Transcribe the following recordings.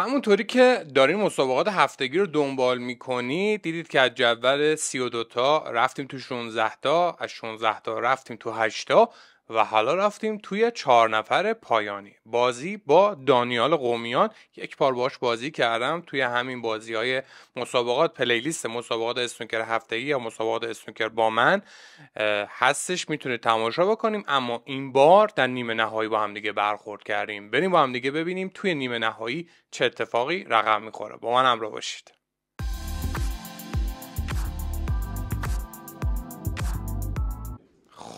همونطوری که دارین مسابقات هفتگی رو دنبال میکنید دیدید که از جدول 32 تا رفتیم تو 16 تا از 16 تا رفتیم تو 8 تا و حالا رفتیم توی چهار نفر پایانی بازی با دانیال قومیان یک بار باش بازی کردم توی همین بازی های مسابقات پلیلیست مسابقات اسنوکر ای یا مسابقات اسنوکر با من هستش میتونه تماشا بکنیم اما این بار در نیمه نهایی با هم دیگه برخورد کردیم بریم با هم دیگه ببینیم توی نیمه نهایی چه اتفاقی رقم میخوره با من همراه باشید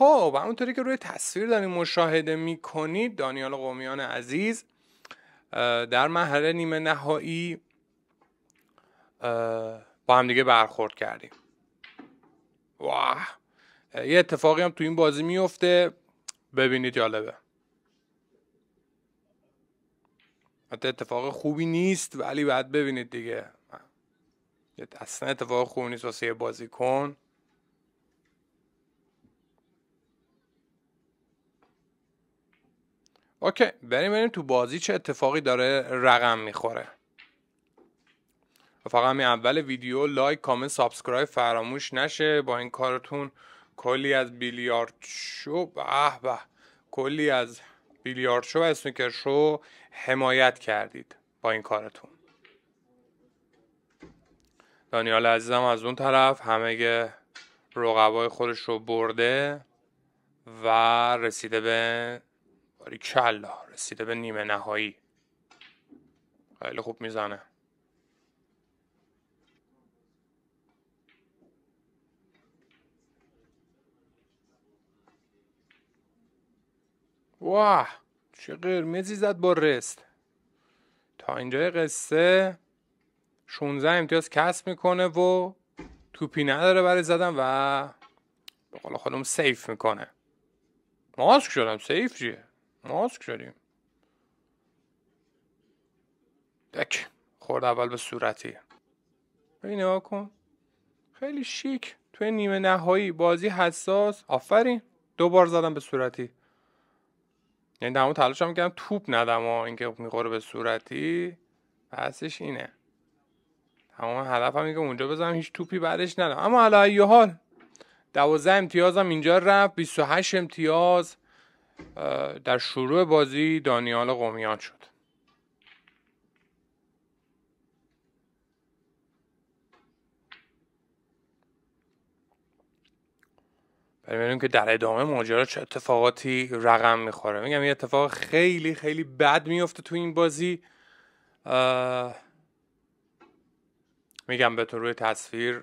خب همونطوری که روی تصویر داریم مشاهده میکنید دانیال قومیان عزیز در مرحله نیمه نهایی با هم دیگه برخورد کردیم واه یه اتفاقی هم تو این بازی میفته ببینید جالبه حتی اتفاق خوبی نیست ولی باید ببینید دیگه اصلا اتفاق خوبی نیست واسه یه کن اوکی بریم بریم تو بازی چه اتفاقی داره رقم میخوره فقط همین اول ویدیو لایک کامنت سابسکرایب فراموش نشه با این کارتون کلی از بیلیارد شو به کلی از بیلیارد شو و اسنوکر شو حمایت کردید با این کارتون دانیال عزیزم از اون طرف همه رقبای خودش رو برده و رسیده به باری کلا رسیده به نیمه نهایی خیلی خوب میزنه واه چه قرمزی زد با رست تا اینجا قصه 16 امتیاز کسب میکنه و توپی نداره برای زدن و به قول خودم سیف میکنه ماسک شدم سیف چیه ماسک شدیم دک خورد اول به صورتی ببین نگاه کن خیلی شیک توی نیمه نهایی بازی حساس آفرین دو بار زدم به صورتی یعنی دمو هم میکردم توپ ندم و اینکه میخوره به صورتی پسش اینه تمام هدف هم اونجا بزنم هیچ توپی بعدش ندم اما علی حال امتیاز امتیازم اینجا رفت 28 امتیاز در شروع بازی دانیال قومیان شد ببینیم که در ادامه ماجرا چه اتفاقاتی رقم میخوره میگم این اتفاق خیلی خیلی بد میفته تو این بازی میگم به تو روی تصویر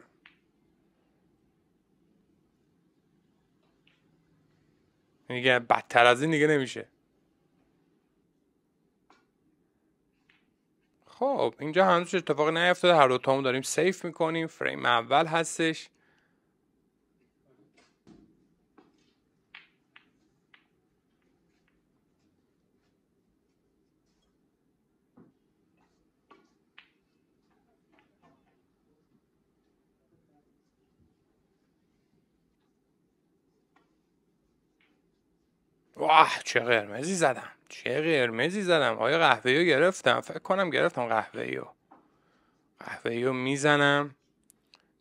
میگه بدتر از این دیگه نمیشه خب اینجا هنوز اتفاقی نیفتاده هر تامو داریم سیف میکنیم فریم اول هستش واه چه قرمزی زدم چه قرمزی زدم آیا قهوه رو گرفتم فکر کنم گرفتم قهوه رو قهوه رو میزنم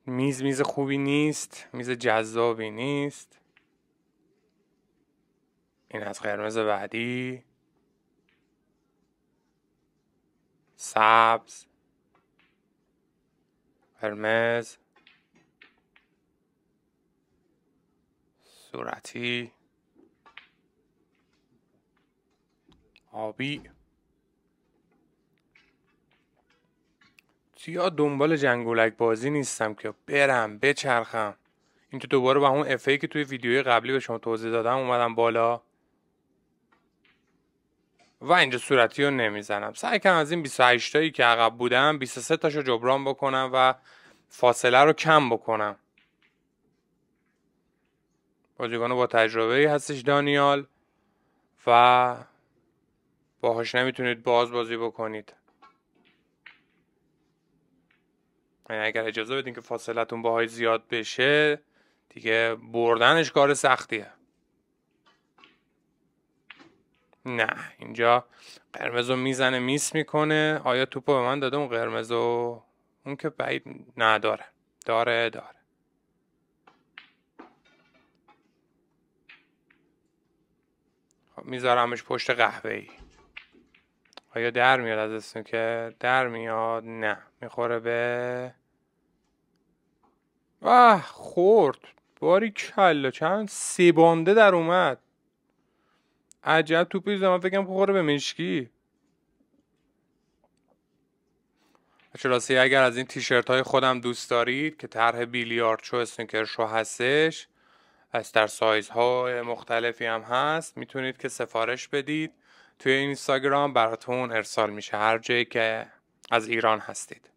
میز میز خوبی نیست میز جذابی نیست این از قرمز بعدی سبز قرمز صورتی آبی زیاد دنبال جنگولک بازی نیستم که برم بچرخم این تو دوباره به اون افهی که توی ویدیوی قبلی به شما توضیح دادم اومدم بالا و اینجا صورتی رو نمیزنم سعی کنم از این 28 تایی که عقب بودم 23 تاشو جبران بکنم و فاصله رو کم بکنم رو با تجربه هستش دانیال و باهاش نمیتونید باز بازی بکنید یعنی اگر اجازه بدین که فاصلتون باهای زیاد بشه دیگه بردنش کار سختیه نه اینجا قرمز رو میزنه میس میکنه آیا توپو به من داده اون قرمز اون که بعید نداره داره داره خب، میذارمش پشت قهوه ای آیا در میاد از اسنوکر در میاد نه میخوره به آه خورد باری کلا چند سه بانده در اومد عجب توپی من فکرم بخوره به مشکی چرا اگر از این تیشرت های خودم دوست دارید که طرح بیلیارد شو اسنوکر شو هستش از در سایز های مختلفی هم هست میتونید که سفارش بدید توی اینستاگرام براتون ارسال میشه هر جایی که از ایران هستید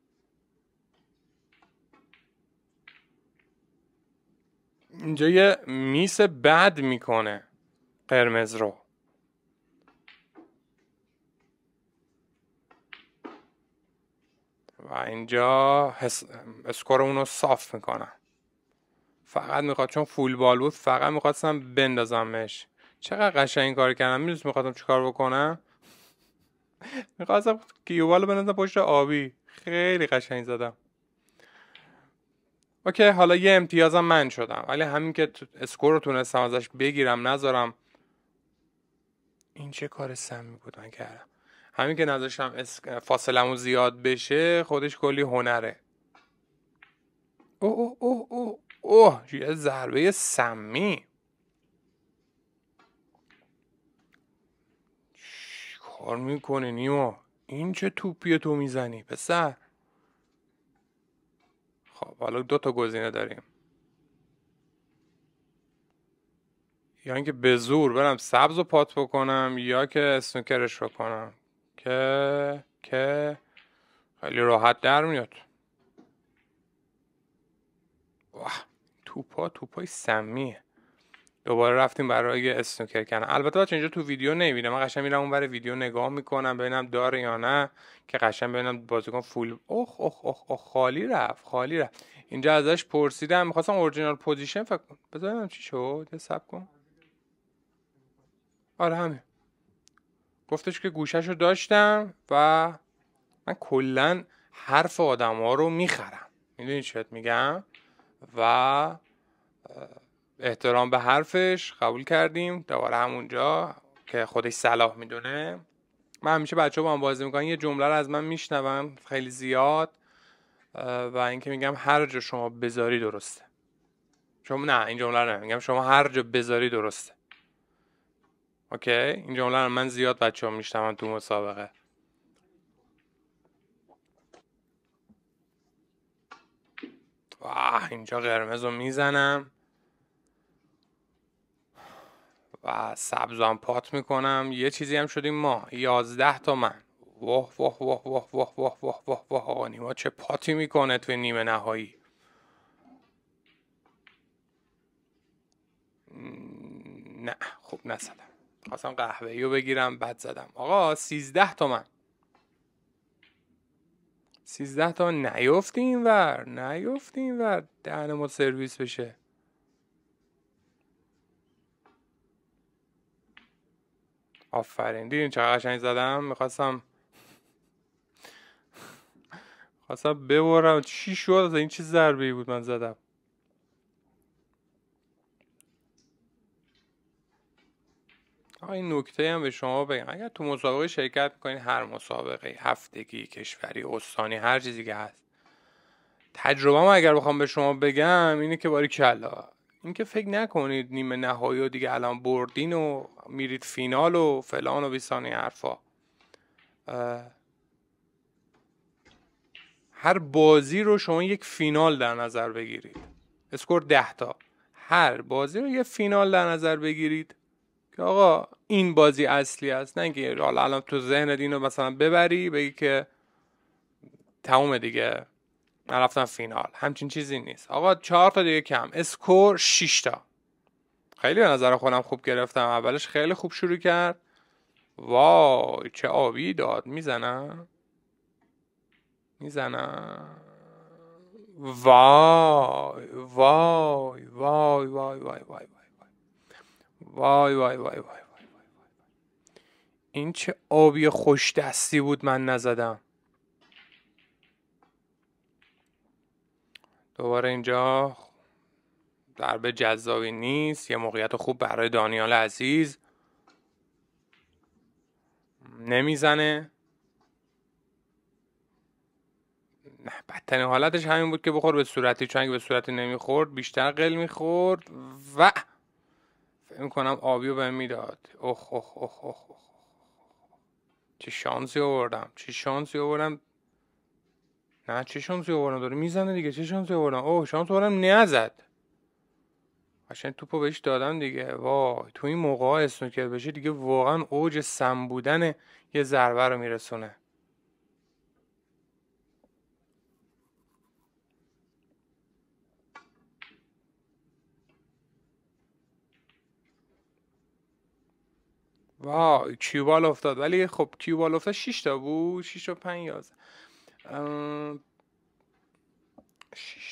اینجا یه میس بد میکنه قرمز رو و اینجا اسکور صاف میکنم فقط میخواد چون فول بال بود فقط میخواستم بندازمش چقدر قشنگ کار کردم میدونست میخواستم چیکار بکنم میخواستم کیوبالو بندازم پشت آبی خیلی قشنگ زدم اوکی حالا یه امتیازم من شدم ولی همین که اسکور رو تونستم ازش بگیرم نذارم این چه کار سمی بود من همین که نذاشتم فاصلمو زیاد بشه خودش کلی هنره اوه اوه او اوه اوه یه ضربه سمی کار میکنه نیما این چه توپیه تو میزنی پسر خب حالا دو تا گزینه داریم یا اینکه به زور برم سبز و پات بکنم یا که اسنوکرش رو کنم که که خیلی راحت در میاد واه توپا توپای سمیه دوباره رفتیم برای اسنوکر کردن البته بچه اینجا تو ویدیو نمیبینم من قشنگ میرم اونور ویدیو نگاه میکنم ببینم داره یا نه که قشنگ ببینم بازیکن فول اوخ اوخ اوخ خالی رفت خالی رفت اینجا ازش پرسیدم میخواستم اورجینال پوزیشن فکر کنم بذارم چی شد حساب کن آره همین گفتش که گوشش رو داشتم و من کلا حرف آدم ها رو میخرم میدونی چیت میگم و احترام به حرفش قبول کردیم دوباره همونجا که خودش صلاح میدونه من همیشه بچه با هم بازی میکنن یه جمله رو از من میشنوم خیلی زیاد و اینکه میگم هر جا شما بذاری درسته شما نه این جمله رو میگم شما هر جا بذاری درسته اوکی این جمله رو من زیاد بچه ها میشنوم تو مسابقه واه اینجا قرمز رو میزنم و سبز هم پات میکنم یه چیزی هم شدیم ما یازده تا من واه واه واه واه واه واه واه واه واه آقا نیما چه پاتی میکنه توی نیمه نهایی نه خوب نزدم خواستم قهوه رو بگیرم بد زدم آقا سیزده تا من سیزده تا نیفتی اینور نیفتی ور دهن ما سرویس بشه آفرین دیدین چقدر قشنگ زدم میخواستم خواستم ببرم چی شد این چه ضربه ای بود من زدم این نکته هم به شما بگم اگر تو مسابقه شرکت میکنین هر مسابقه هفتگی کشوری استانی هر چیزی که هست تجربه اگر بخوام به شما بگم اینه که باری کلا اینکه فکر نکنید نیمه نهایی و دیگه الان بردین و میرید فینال و فلان و بیسانی حرفا هر بازی رو شما یک فینال در نظر بگیرید اسکور ده تا هر بازی رو یه فینال در نظر بگیرید که آقا این بازی اصلی است نه اینکه حالا الان تو ذهن رو مثلا ببری بگی که تمام دیگه رفتم فینال همچین چیزی نیست آقا چهار تا دیگه کم اسکور 6 تا خیلی به نظر خودم خوب گرفتم اولش خیلی خوب شروع کرد وای چه آبی داد میزنم میزنم وای وای وای وای وای وای وای وای وای این چه آبی خوش دستی بود من نزدم دوباره اینجا ضربه جذابی نیست یه موقعیت خوب برای دانیال عزیز نمیزنه بدترین حالتش همین بود که بخور به صورتی چون اگه به صورتی نمیخورد بیشتر قل میخورد و فکر کنم آبی رو بهم میداد اخ اخ اخ اخ چه شانسی آوردم چه شانسی آوردم نه چه شانسی آوردن داره میزنه دیگه چه شانسی آوردن اوه شانس آوردن نزد قشنگ توپو بهش دادن دیگه وای تو این موقع ها اسنوکر بشه دیگه واقعا اوج سم بودن یه ضربه رو میرسونه وای کیوبال افتاد ولی خب کیوبال افتاد 6 تا بود 6 و 5 11 6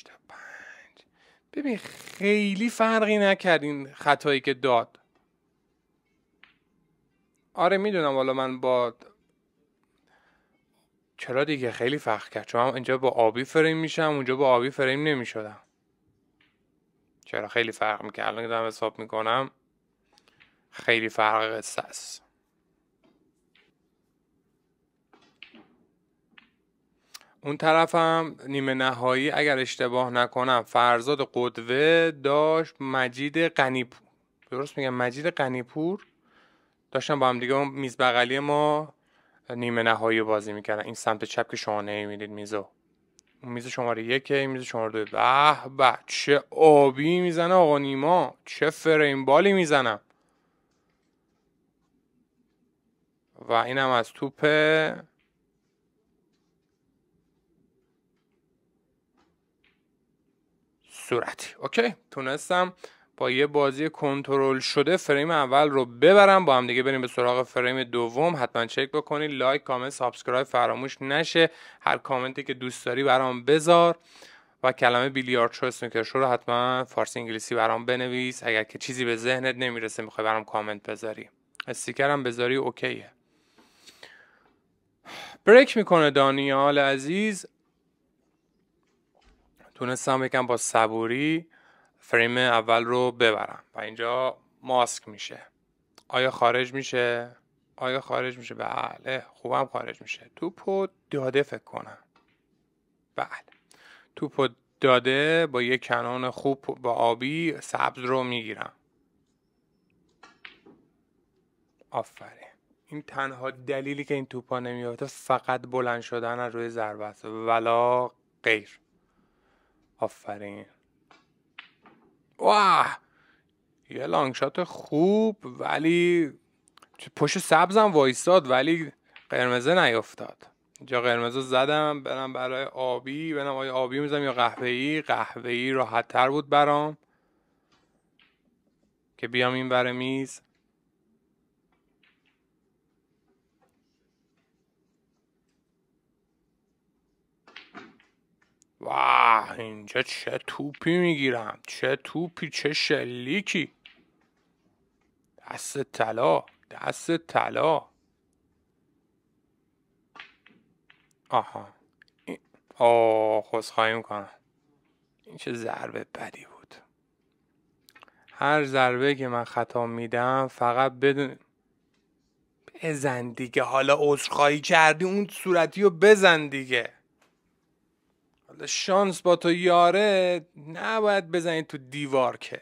تا 5 ببین خیلی فرقی نکرد این خطایی که داد آره میدونم حالا من با چرا دیگه خیلی فرق کرد چون اینجا با آبی فریم میشم اونجا با آبی فریم نمیشدم چرا خیلی فرق میکرد الان که دارم حساب میکنم خیلی فرق قصه است اون طرفم نیمه نهایی اگر اشتباه نکنم فرزاد قدوه داشت مجید قنیپور درست میگم مجید قنیپور داشتن با هم دیگه میز بغلی ما نیمه نهایی بازی میکردن این سمت چپ که شما نمیدید میزو میز شماره یک میز شماره دو به به چه آبی میزنه آقا نیما چه فریم بالی میزنم و اینم از توپ صورتی اوکی تونستم با یه بازی کنترل شده فریم اول رو ببرم با هم دیگه بریم به سراغ فریم دوم حتما چک بکنید لایک کامنت سابسکرایب فراموش نشه هر کامنتی که دوست داری برام بذار و کلمه بیلیارد شو اسنوکر شو رو حتما فارسی انگلیسی برام بنویس اگر که چیزی به ذهنت نمیرسه میخوای برام کامنت بذاری استیکر هم بذاری اوکیه بریک میکنه دانیال عزیز تونستم یکم با صبوری فریم اول رو ببرم و اینجا ماسک میشه آیا خارج میشه آیا خارج میشه بله خوبم خارج میشه توپو داده فکر کنم بله توپو داده با یه کنان خوب با آبی سبز رو میگیرم آفرین این تنها دلیلی که این توپا نمیافته فقط بلند شدن از روی ضربه است ولا غیر آفرین واه یه لانگشات خوب ولی پشت سبزم وایستاد ولی قرمزه نیفتاد اینجا قرمز زدم برم برای آبی برم آیا آبی میزم یا قهوه ای قهوه ای راحت تر بود برام که بیام این بر میز واه اینجا چه توپی میگیرم چه توپی چه شلیکی دست طلا دست طلا آها آه خواهی میکنم این چه ضربه بدی بود هر ضربه که من خطا میدم فقط بدون بزن دیگه حالا عذرخواهی کردی اون صورتی رو بزن دیگه شانس با تو یاره نباید بزنید تو دیوار که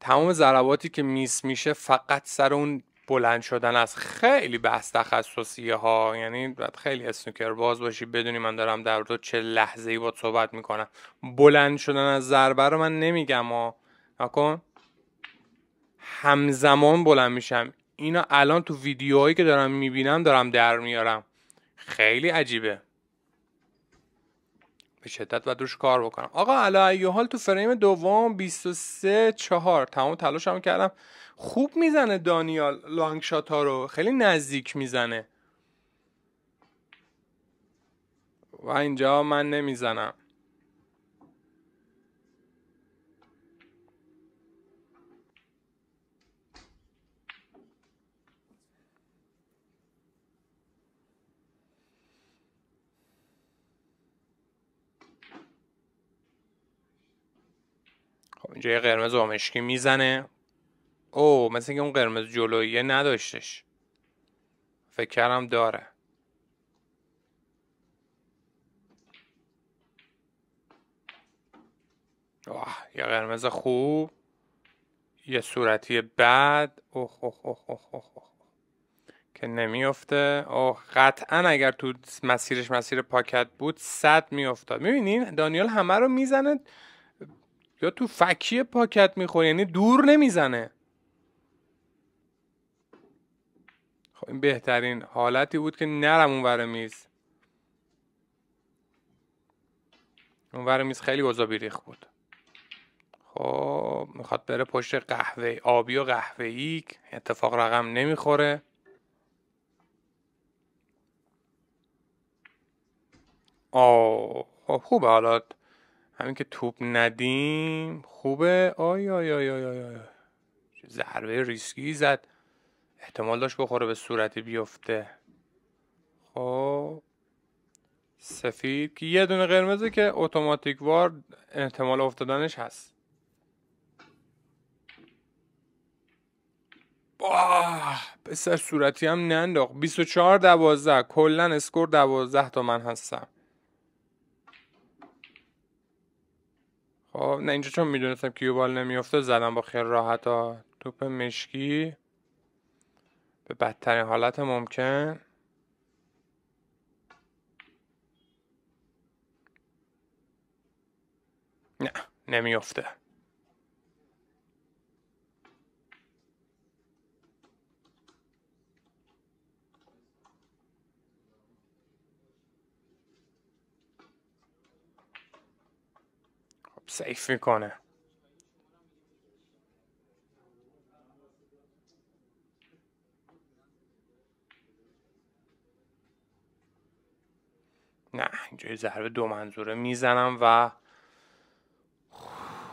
تمام ضرباتی که میس میشه فقط سر اون بلند شدن از خیلی بحث تخصصی ها یعنی باید خیلی اسنوکر باز باشی بدونی من دارم در تو چه لحظه ای با صحبت میکنم بلند شدن از ضربه رو من نمیگم ها نکن همزمان بلند میشم اینا الان تو ویدیوهایی که دارم میبینم دارم در میارم خیلی عجیبه به شدت و دوش کار بکنم آقا علا حال تو فریم دوم 23 4 تمام تلاشم کردم خوب میزنه دانیال لانگ ها رو خیلی نزدیک میزنه و اینجا من نمیزنم اینجا یه قرمز آمشکی میزنه او مثل اینکه اون قرمز جلویه نداشتش فکرم داره واه یه قرمز خوب یه صورتی بد اوه اوه اوه اوه اوه که نمیفته اوه قطعا اگر تو مسیرش مسیر پاکت بود صد میافتاد میبینین دانیال همه رو میزنه یا تو فکی پاکت میخوره یعنی دور نمیزنه خب این بهترین حالتی بود که نرم ور میز ور میز خیلی گذا بیریخ بود خب میخواد بره پشت قهوه آبی و قهوه ای اتفاق رقم نمیخوره آه خب خوبه حالات همین که توپ ندیم خوبه آی آی آی آی آی, آی. ضربه ریسکی زد احتمال داشت بخوره به صورتی بیفته خب سفید که یه دونه قرمزه که اتوماتیک وار احتمال افتادنش هست با به صورتی هم ننداخت 24 دوازده کلا اسکور دوازده تا من هستم خب نه اینجا چون میدونستم کیو بال نمیافته زدم با خیر راحت ها توپ مشکی به بدترین حالت ممکن نه نمیافته سیف میکنه نه اینجا ضربه دو منظوره میزنم و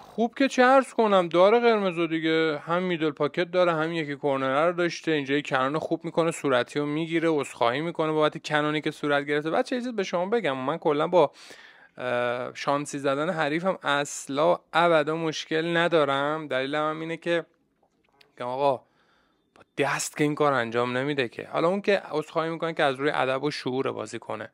خوب که چه ارز کنم داره قرمزو دیگه هم میدل پاکت داره هم یکی کورنر رو داشته اینجا یک کنان خوب میکنه صورتی رو میگیره عذرخواهی میکنه بابت کنانی که صورت گرفته بعد چیزی به شما بگم من کلا با شانسی زدن هم اصلا ابدا مشکل ندارم دلیلم هم اینه که آقا با دست که این کار انجام نمیده که حالا اون که عذرخواهی میکنه که از روی ادب و شعور بازی کنه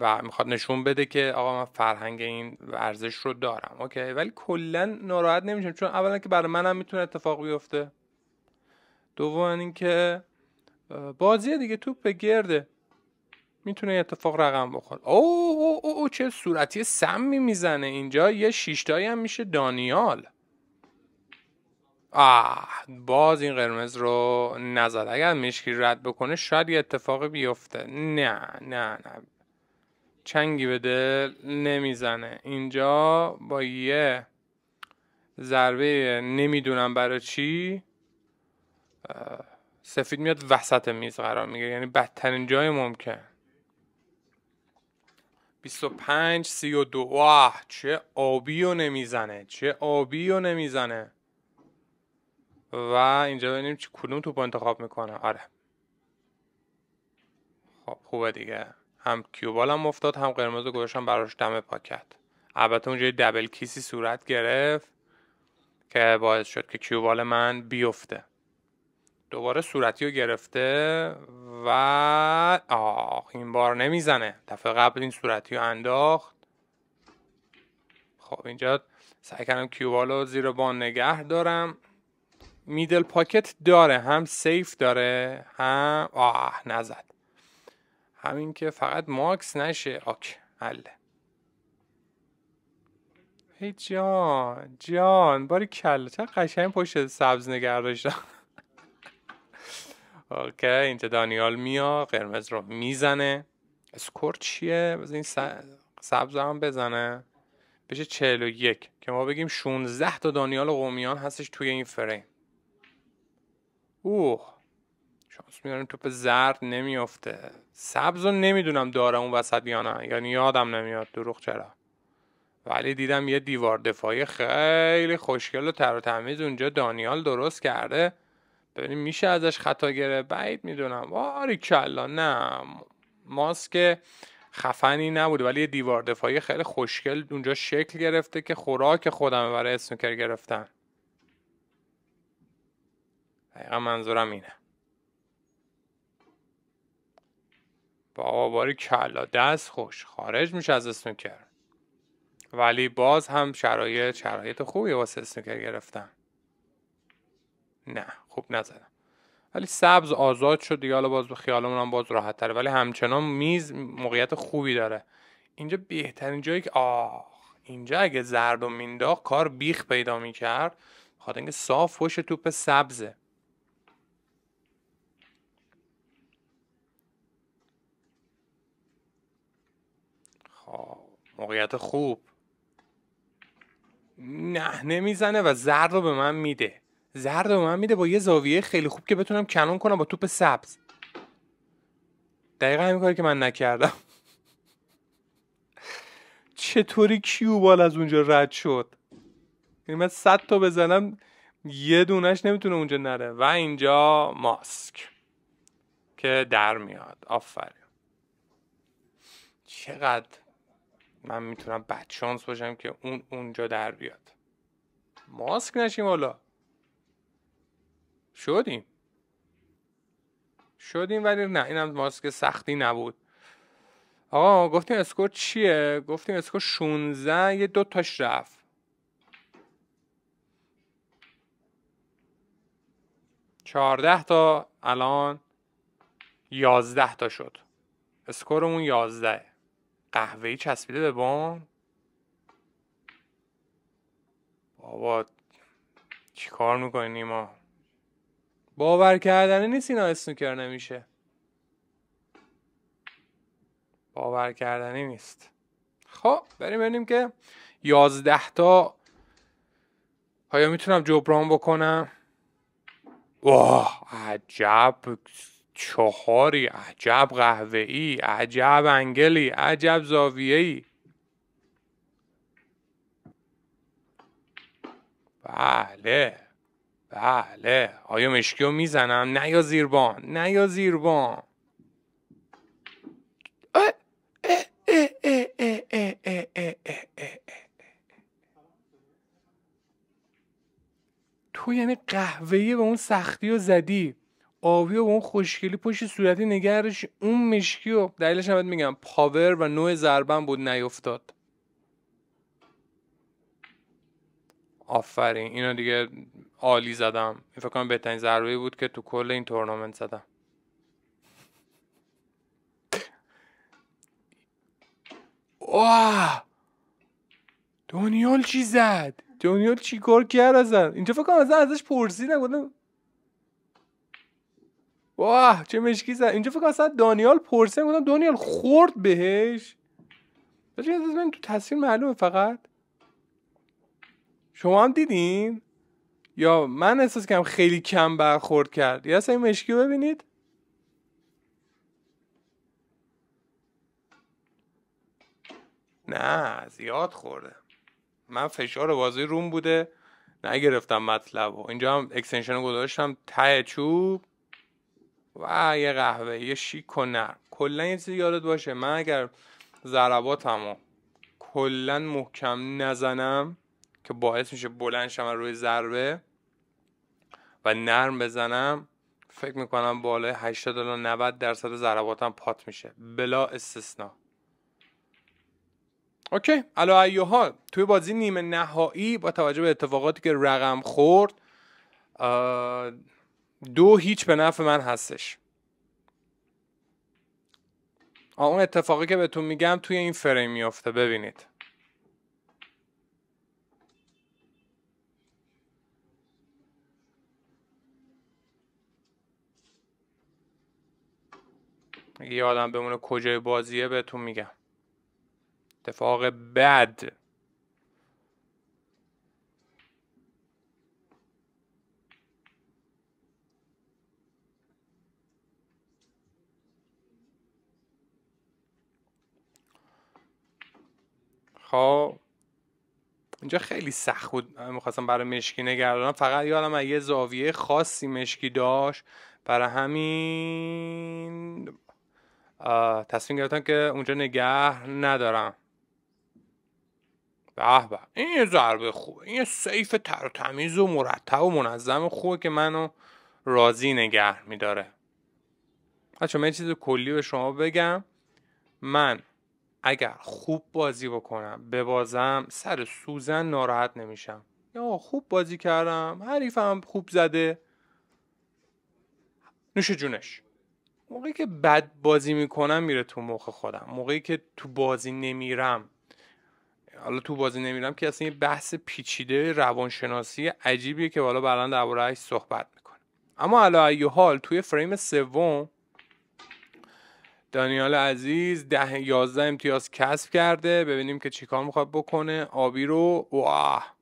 و میخواد نشون بده که آقا من فرهنگ این ورزش رو دارم اوکی ولی کلا ناراحت نمیشم چون اولا که برای منم میتونه اتفاق بیفته دوم اینکه بازی دیگه توپ به گرده میتونه اتفاق رقم بخور. او او او, چه صورتی سمی میزنه اینجا یه شیشتایی هم میشه دانیال آه باز این قرمز رو نزد اگر مشکی رد بکنه شاید یه اتفاق بیفته نه نه نه چنگی به دل نمیزنه اینجا با یه ضربه نمیدونم برای چی سفید میاد وسط میز قرار میگه یعنی بدترین جای ممکن 25 32 آه چه آبی رو نمیزنه چه آبی رو نمیزنه و اینجا ببینیم چه کدوم توپ انتخاب میکنه آره خب خوبه دیگه هم کیوبال هم افتاد هم قرمز و گذاشتم براش دم پاکت البته اونجا دبل کیسی صورت گرفت که باعث شد که کیوبال من بیفته دوباره صورتی رو گرفته و آه این بار نمیزنه دفعه قبل این صورتی رو انداخت خب اینجا سعی کردم کیوبالو زیر بان نگه دارم میدل پاکت داره هم سیف داره هم آه نزد همین که فقط ماکس نشه آک هله هی جان جان باری کل. چه قشنگ پشت سبز نگه اوکی اینجا دانیال میا قرمز رو میزنه اسکور چیه این سبز هم بزنه بشه 41 که ما بگیم 16 تا دانیال قومیان هستش توی این فریم اوه شانس تو توپ زرد نمیافته سبز رو نمیدونم داره اون وسط یا نه یعنی یادم نمیاد دروغ چرا ولی دیدم یه دیوار دفاعی خیلی خوشگل و تر و اونجا دانیال درست کرده میشه ازش خطا گره بعید میدونم واری کلا نه ماسک خفنی نبوده ولی یه دیوار دفاعی خیلی خوشگل اونجا شکل گرفته که خوراک خودم برای اسنوکر گرفتن دقیقا منظورم اینه بابا باری کلا دست خوش خارج میشه از اسنوکر ولی باز هم شرایط شرایط خوبی واسه اسنوکر گرفتن نه خوب ولی سبز آزاد شد دیگه حالا باز به خیالمون هم باز راحت تره ولی همچنان میز موقعیت خوبی داره اینجا بهترین جایی که آه اینجا اگه زرد و مینداخت کار بیخ پیدا میکرد خواهد اینکه صاف پش توپ سبزه خب، موقعیت خوب نه نمیزنه و زرد رو به من میده زرد به من میده با یه زاویه خیلی خوب که بتونم کنون کنم با توپ سبز دقیقا همین کاری که من نکردم چطوری کیو بال از اونجا رد شد یعنی من صد تا بزنم یه دونش نمیتونه اونجا نره و اینجا ماسک که در میاد آفرین چقدر من میتونم بدشانس باشم که اون اونجا در بیاد ماسک نشیم حالا شدیم شدیم ولی نه اینم ماسک سختی نبود آقا گفتیم اسکور چیه گفتیم اسکور 16 یه دو تاش رفت چهارده تا الان یازده تا شد اسکورمون یازده قهوهی چسبیده به بان بابا چی کار میکنیم ما باور کردنی نیست اینا اسنوکر نمیشه باور کردنی نیست خب بریم ببینیم که یازده تا آیا میتونم جبران بکنم واه عجب چهاری عجب قهوه ای عجب انگلی عجب زاویه ای بله بله آیا مشکی رو میزنم نه یا زیربان نه یا زیربان تو یعنی ای به اون سختی و زدی آوی و به اون خوشگلی پشت صورتی نگرش اون مشکی و دلیلش هم میگم پاور و نوع ضربن بود نیفتاد آفرین اینو دیگه عالی زدم این فکر کنم بهترین ضربه بود که تو کل این تورنمنت زدم واه دونیال چی زد دونیال چی کار کرد ازن اینجا فکر کنم ازن ازش پرسی نگودم واه چه مشکی زد اینجا فکر کنم دانیال پرسی گفتم دانیال خورد بهش ولی من تو تصویر معلومه فقط شما هم دیدین یا من احساس کم خیلی کم برخورد کرد یا این مشکی ببینید نه زیاد خورده من فشار بازی روم بوده نگرفتم مطلب و اینجا هم اکستنشن گذاشتم ته چوب و یه قهوه یه شیک و نرم کلا یه چیزی یادت باشه من اگر ضرباتمو کلا محکم نزنم که باعث میشه بلند شم روی ضربه و نرم بزنم فکر میکنم بالای 80 تا 90 درصد ضرباتم پات میشه بلا استثنا اوکی الو ایوها توی بازی نیمه نهایی با توجه به اتفاقاتی که رقم خورد دو هیچ به نفع من هستش اون اتفاقی که بهتون میگم توی این فریم میافته ببینید اگه یادم بمونه کجای بازیه بهتون میگم اتفاق بد خب اینجا خیلی سخت بود میخواستم برای مشکی نگردم فقط یادم یه زاویه خاصی مشکی داشت برای همین تصمیم گرفتم که اونجا نگه ندارم به به این یه ضربه خوبه این یه سیف تر و تمیز و مرتب و منظم خوبه که منو راضی نگه میداره بچه من یه چیز کلی به شما بگم من اگر خوب بازی بکنم ببازم سر سوزن ناراحت نمیشم یا خوب بازی کردم حریفم خوب زده نوش جونش موقعی که بد بازی میکنم میره تو موقع خودم موقعی که تو بازی نمیرم حالا تو بازی نمیرم که اصلا یه بحث پیچیده روانشناسی عجیبیه که حالا بعدا دربارهش صحبت میکنه اما علی حال توی فریم سوم دانیال عزیز ده یازده امتیاز کسب کرده ببینیم که چیکار میخواد بکنه آبی رو واه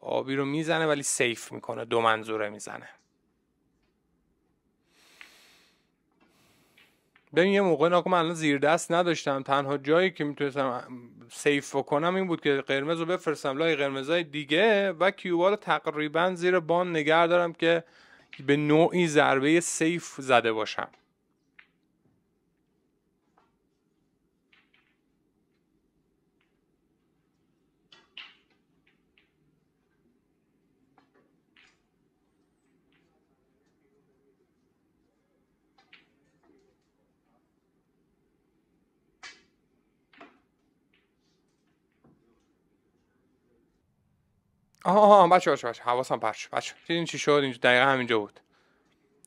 آبی رو میزنه ولی سیف میکنه دو منظوره میزنه ببین یه موقع ناگه من الان زیر دست نداشتم تنها جایی که میتونستم سیف بکنم این بود که قرمز رو بفرستم لای قرمزای دیگه و کیوبا رو تقریبا زیر بان نگه دارم که به نوعی ضربه سیف زده باشم آها آها بچه بچه بچه حواسم پرت شد بچه دیدین چی شد اینجا دقیقا همینجا بود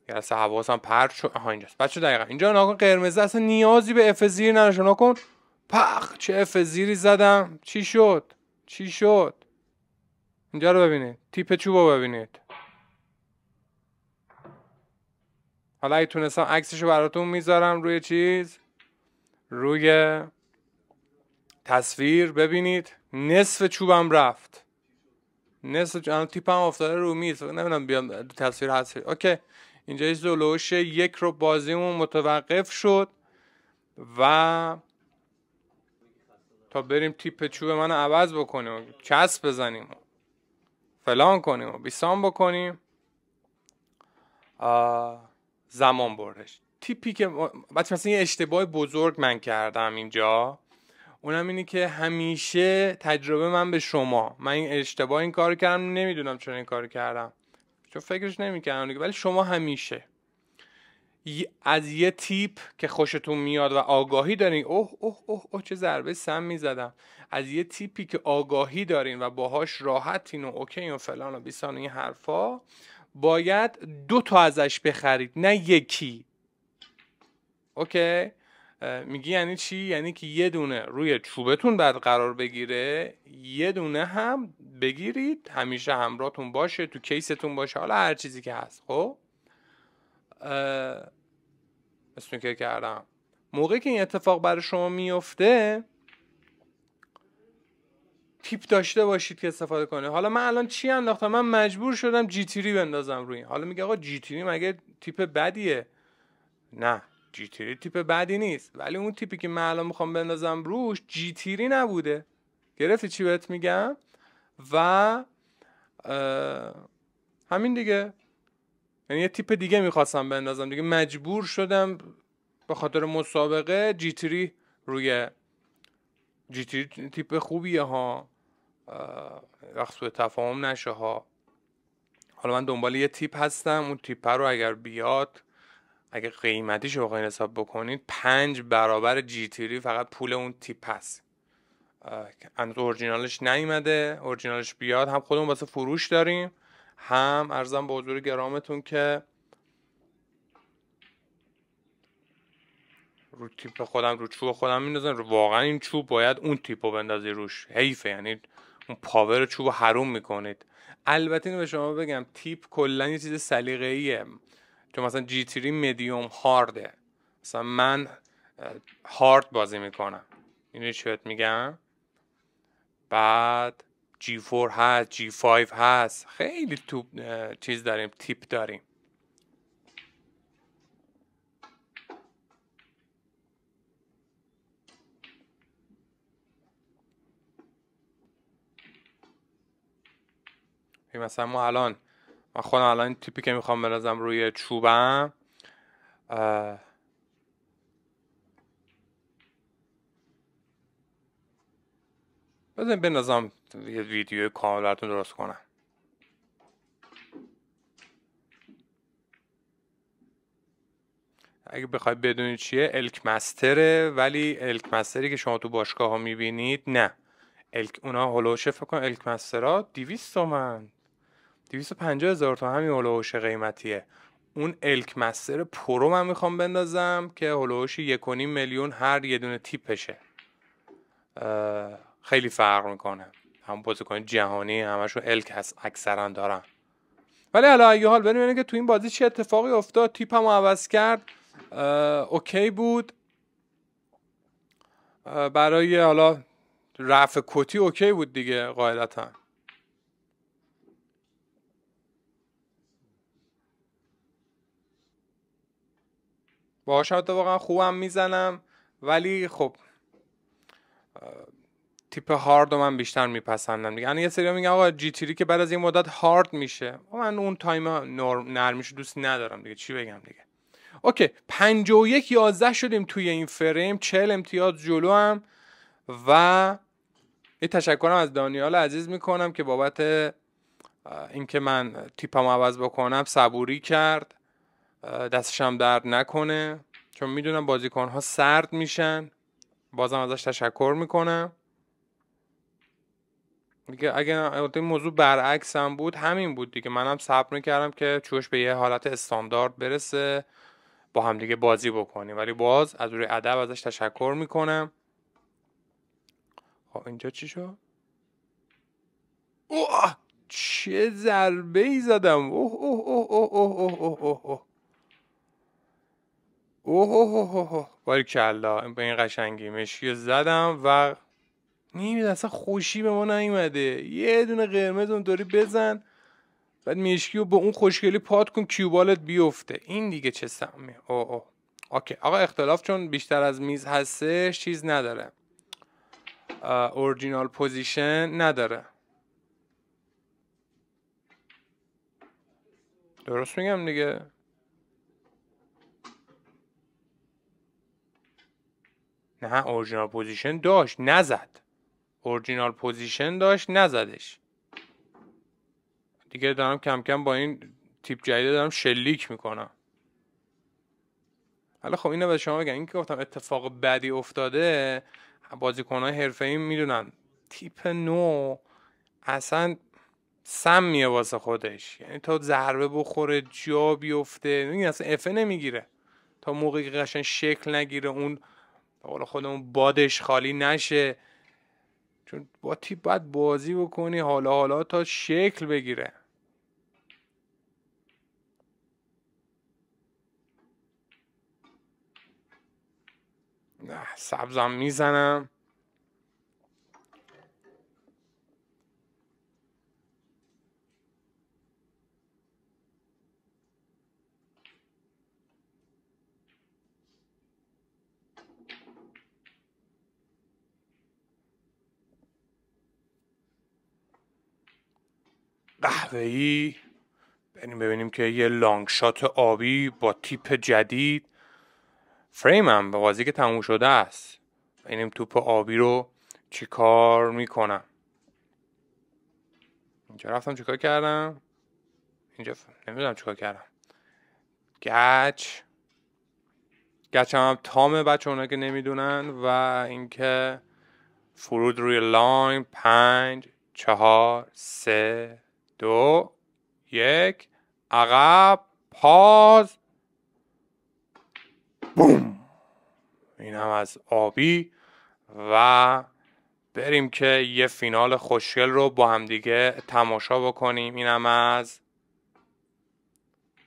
یعنی اصلا حواسم پرت آها اینجاست بچه دقیقا اینجا ناکن قرمزه اصلا نیازی به اف زیر نداشت ناکن پخ چه اف زیری زدم چی شد چی شد اینجا رو ببینید تیپ چوب رو ببینید حالا اگه تونستم عکسش رو براتون میذارم روی چیز روی تصویر ببینید نصف چوبم رفت نصف تیپ افتاده رو میز نمیدونم بیام تصویر هست اوکی اینجا زلوش یک رو بازیمون متوقف شد و تا بریم تیپ چوب من عوض بکنیم چسب بزنیم فلان کنیم و بیسان بکنیم زمان بردش تیپی که بچه مثلا یه اشتباه بزرگ من کردم اینجا اونم اینه که همیشه تجربه من به شما من این اشتباه این کار کردم نمیدونم چون این کار کردم چون فکرش نمیکردم ولی شما همیشه از یه تیپ که خوشتون میاد و آگاهی دارین اوه اوه اوه اوه چه ضربه سم میزدم از یه تیپی که آگاهی دارین و باهاش راحتین و اوکی و فلان و بیسان و این حرفا باید دو تا ازش بخرید نه یکی اوکی میگی یعنی چی یعنی که یه دونه روی چوبتون بعد قرار بگیره یه دونه هم بگیرید همیشه همراهتون باشه تو کیستون باشه حالا هر چیزی که هست خب که کردم موقعی که این اتفاق برای شما میفته تیپ داشته باشید که استفاده کنه حالا من الان چی انداختم من مجبور شدم جی تیری بندازم روی حالا میگه آقا جی تیری مگه تیپ بدیه نه جی تیپ بدی نیست ولی اون تیپی که من الان میخوام بندازم روش جی نبوده گرفتی چی بهت میگم و همین دیگه یعنی یه تیپ دیگه میخواستم بندازم دیگه مجبور شدم به خاطر مسابقه جی روی جی تیپ خوبیه ها وقت به تفاهم نشه ها حالا من دنبال یه تیپ هستم اون تیپ رو اگر بیاد اگه قیمتیش رو بخواین حساب بکنید پنج برابر جی تیری فقط پول اون تیپ هست هنوز اورجینالش نیومده اورجینالش بیاد هم خودمون واسه فروش داریم هم ارزم به حضور گرامتون که رو تیپ خودم رو چوب خودم میندازن واقعا این چوب باید اون تیپ رو بندازی روش حیفه یعنی اون پاور چوب حروم میکنید البته اینو به شما بگم تیپ کلا یه چیز سلیقه‌ایه چون مثلا جی 3 مدیوم هارده مثلا من هارد بازی میکنم اینو شد میگم بعد جی 4 هست جی 5 هست خیلی تو چیز داریم تیپ داریم مثلا ما الان من خودم الان تیپی که میخوام بنازم روی چوبم بزنین بنازم یه ویدیو کامل براتون درست کنم اگه بخواید بدونید چیه الک مستره ولی الک مستری که شما تو باشگاه ها میبینید نه الک اونا هلوشه فکر کن الک مسترها 200 تومن 250 هزار تا همین هلوهوش قیمتیه اون الک مستر پرو من میخوام بندازم که هلوهوش یک میلیون هر یه دونه تیپشه خیلی فرق میکنه همون بازیکن جهانی همشون الک هست اکثرا دارن ولی حالا اگه حال بریم که تو این بازی چه اتفاقی افتاد تیپ هم عوض کرد اوکی بود برای حالا رفع کتی اوکی بود دیگه قاعدتا باهاش هم واقعا خوبم میزنم ولی خب تیپ هارد رو من بیشتر میپسندم دیگه یعنی یه سری میگن آقا جی تیری که بعد از یه مدت هارد میشه من اون تایم نرمیشو دوست ندارم دیگه چی بگم دیگه اوکی 51 11 شدیم توی این فریم 40 امتیاز جلو هم و یه تشکرم از دانیال عزیز میکنم که بابت اینکه من تیپم عوض بکنم صبوری کرد دستشم درد نکنه چون میدونم بازیکن ها سرد میشن بازم ازش تشکر میکنم دیگه اگه این موضوع برعکس هم بود همین بود دیگه منم هم صبر میکردم که چوش به یه حالت استاندارد برسه با هم دیگه بازی بکنی ولی باز از روی ادب ازش تشکر میکنم خب اینجا چی شد اوه چه ضربه ای زدم اوه اوه اوه اوه اوه اوه اوه اوه کلا به این قشنگی مشکی زدم و نیمید اصلا خوشی به ما نیومده یه دونه قرمز داری بزن بعد مشکی رو به اون خوشگلی پات کن کیوبالت بیفته این دیگه چه سمی اوه او. اوکی آقا اختلاف چون بیشتر از میز هستش چیز نداره اورجینال پوزیشن نداره درست میگم دیگه نه اورجینال پوزیشن داشت نزد اورجینال پوزیشن داشت نزدش دیگه دارم کم کم با این تیپ جدید دارم شلیک میکنم حالا خب اینو به شما بگم این که گفتم اتفاق بدی افتاده حرفه ای میدونن تیپ نو اصلا سم میه واسه خودش یعنی تا ضربه بخوره جا بیفته این اصلا افه نمیگیره تا موقعی که قشن شکل نگیره اون حالا خودمون بادش خالی نشه چون با تیپ باید بازی بکنی حالا حالا تا شکل بگیره نه سبزم میزنم قهوه‌ای بریم ببینیم که یه لانگ شات آبی با تیپ جدید فریم هم به بازی که تموم شده است ببینیم توپ آبی رو چیکار میکنم اینجا رفتم چیکار کردم اینجا نمیدونم چیکار کردم گچ گچ هم, هم تامه بچه اونا که نمیدونن و اینکه فرود روی لاین پنج چهار سه دو یک عقب پاز بوم این هم از آبی و بریم که یه فینال خوشگل رو با همدیگه تماشا بکنیم اینم از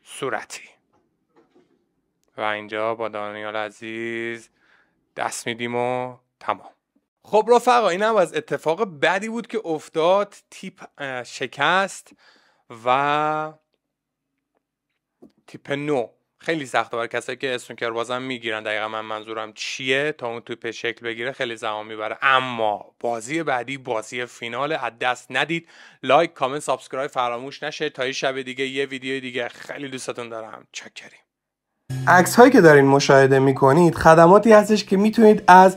صورتی و اینجا با دانیال عزیز دست میدیم و تمام خب رفقا این از اتفاق بدی بود که افتاد تیپ شکست و تیپ نو خیلی سخته برای کسایی که اسنوکر بازم میگیرن دقیقا من منظورم چیه تا اون توپ شکل بگیره خیلی زمان میبره اما بازی بعدی بازی فینال از دست ندید لایک کامنت سابسکرایب فراموش نشه تا یه شب دیگه یه ویدیو دیگه خیلی دوستتون دارم چک کریم عکس هایی که دارین مشاهده میکنید خدماتی هستش که میتونید از